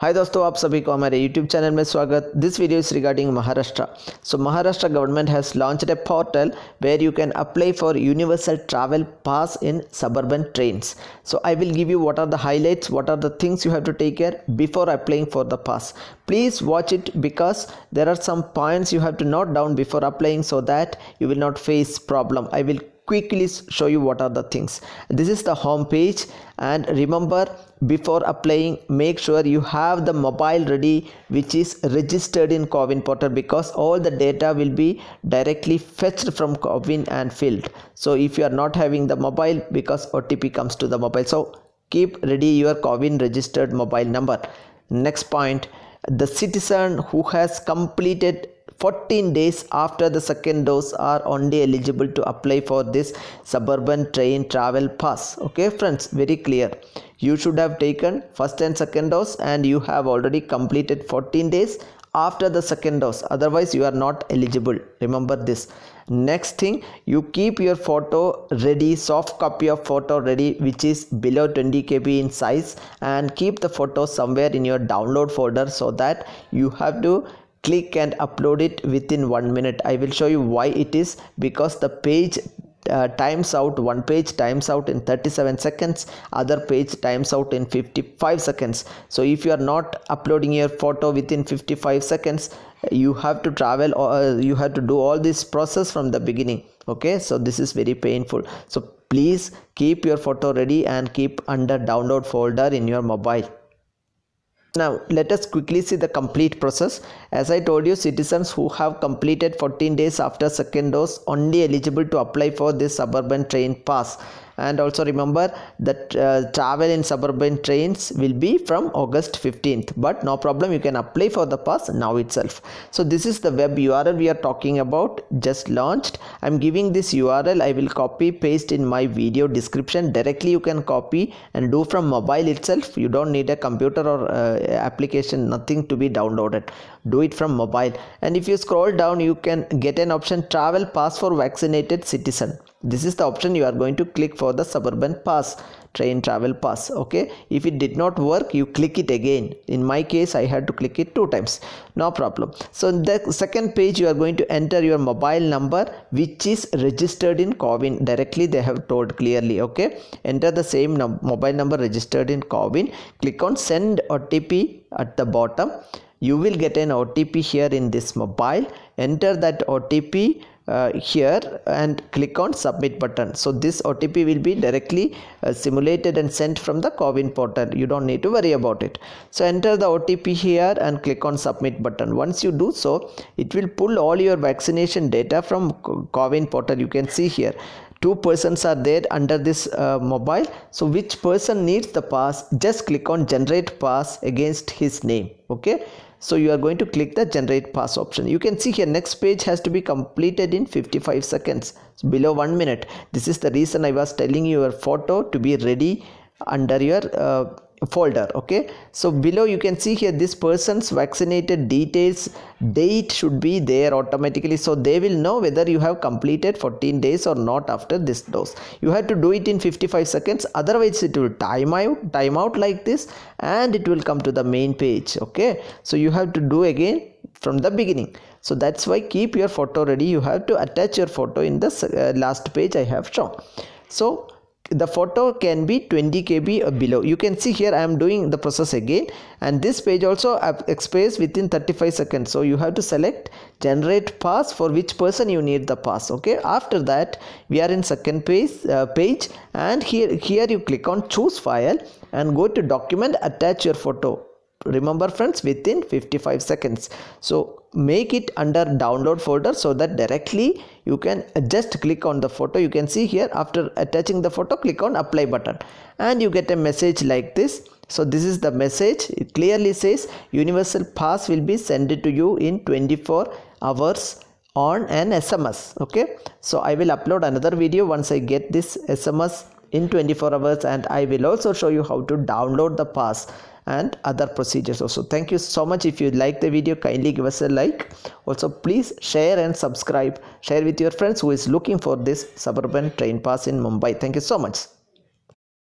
हाय दोस्तों आप सभी को हमारे YouTube चैनल में स्वागत this video is regarding Maharashtra so Maharashtra government has launched a portal where you can apply for universal travel pass in suburban trains so I will give you what are the highlights what are the things you have to take care before applying for the pass please watch it because there are some points you have to note down before applying so that you will not face problem I will quickly show you what are the things this is the home page and remember before applying make sure you have the mobile ready which is registered in Covin Portal because all the data will be directly fetched from Covin and filled so if you are not having the mobile because OTP comes to the mobile so keep ready your Covin registered mobile number next point the citizen who has completed 14 days after the second dose are only eligible to apply for this suburban train travel pass okay friends very clear you should have taken first and second dose and you have already completed 14 days after the second dose otherwise you are not eligible remember this next thing you keep your photo ready soft copy of photo ready which is below 20 kb in size and keep the photo somewhere in your download folder so that you have to click and upload it within one minute i will show you why it is because the page uh, times out one page times out in 37 seconds other page times out in 55 seconds so if you are not uploading your photo within 55 seconds you have to travel or uh, you have to do all this process from the beginning okay so this is very painful so please keep your photo ready and keep under download folder in your mobile now let us quickly see the complete process. As I told you citizens who have completed 14 days after second dose only eligible to apply for this suburban train pass and also remember that uh, travel in suburban trains will be from August 15th but no problem you can apply for the pass now itself so this is the web URL we are talking about just launched I'm giving this URL I will copy paste in my video description directly you can copy and do from mobile itself you don't need a computer or uh, application nothing to be downloaded do it from mobile and if you scroll down you can get an option travel pass for vaccinated citizen this is the option you are going to click for the suburban pass train travel pass okay if it did not work you click it again in my case i had to click it two times no problem so the second page you are going to enter your mobile number which is registered in covin directly they have told clearly okay enter the same num mobile number registered in covin click on send otp at the bottom you will get an otp here in this mobile enter that otp uh, here and click on submit button so this otp will be directly uh, simulated and sent from the covin portal you don't need to worry about it so enter the otp here and click on submit button once you do so it will pull all your vaccination data from covin portal you can see here two persons are there under this uh, mobile so which person needs the pass just click on generate pass against his name okay so you are going to click the generate pass option you can see here next page has to be completed in 55 seconds so below one minute this is the reason i was telling your photo to be ready under your uh, folder okay so below you can see here this person's vaccinated details date should be there automatically so they will know whether you have completed 14 days or not after this dose you have to do it in 55 seconds otherwise it will time out time out like this and it will come to the main page okay so you have to do again from the beginning so that's why keep your photo ready you have to attach your photo in the uh, last page i have shown so the photo can be 20 kb below you can see here i am doing the process again and this page also expresses within 35 seconds so you have to select generate pass for which person you need the pass okay after that we are in second page uh, page and here here you click on choose file and go to document attach your photo remember friends within 55 seconds so make it under download folder so that directly you can just click on the photo you can see here after attaching the photo click on apply button and you get a message like this so this is the message it clearly says universal pass will be sent to you in 24 hours on an sms okay so i will upload another video once i get this sms in 24 hours and I will also show you how to download the pass and other procedures also thank you so much if you like the video kindly give us a like also please share and subscribe share with your friends who is looking for this suburban train pass in mumbai thank you so much